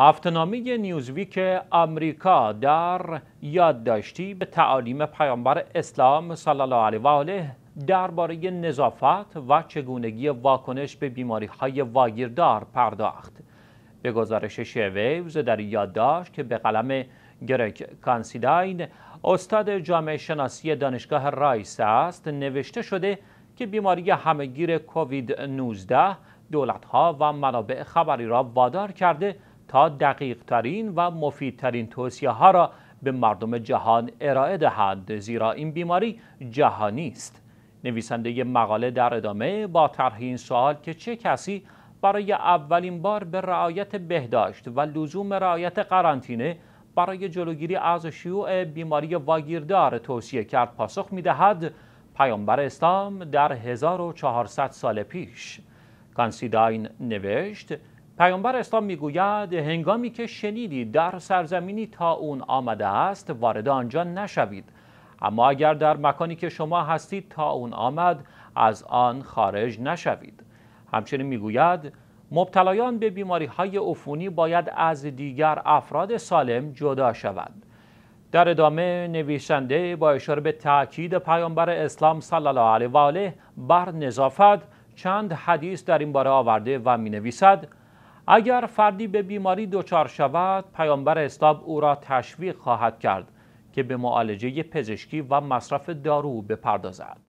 هفتنامه نیوزویک آمریکا در یادداشتی به تعالیم پیامبر اسلام صلی الله علیه و آله درباره نظافت و چگونگی واکنش به بیماری های واگیردار پرداخت. به گزارش شویوز در یادداشت که به قلم گرک کانسیداین استاد جامعه شناسی دانشگاه رایس است نوشته شده که بیماری همگیر کووید 19 دولت ها و منابع خبری را وادار کرده تا دقیق ترین و مفیدترین توصیه ها را به مردم جهان ارائه دهند زیرا این بیماری جهانی است نویسنده مقاله در ادامه با طرح این سوال که چه کسی برای اولین بار به رعایت بهداشت و لزوم رعایت قرنطینه برای جلوگیری از شیوع بیماری واگیردار توصیه کرد پاسخ میدهد پیامبر اسلام در 1400 سال پیش کانسیداین نوشت پیامبر اسلام میگوید هنگامی که شنیدی در سرزمینی تا اون آمده است وارد آنجا نشوید اما اگر در مکانی که شما هستید تا اون آمد از آن خارج نشوید همچنین میگوید مبتلایان به بیماری های عفونی باید از دیگر افراد سالم جدا شوند در ادامه نویسنده با اشاره به تاکید پیامبر اسلام صلی الله علیه و آله بر نظافت چند حدیث در این باره آورده و می نویسد اگر فردی به بیماری دچار شود پیامبر اسلام او را تشویق خواهد کرد که به معالجه پزشکی و مصرف دارو بپردازد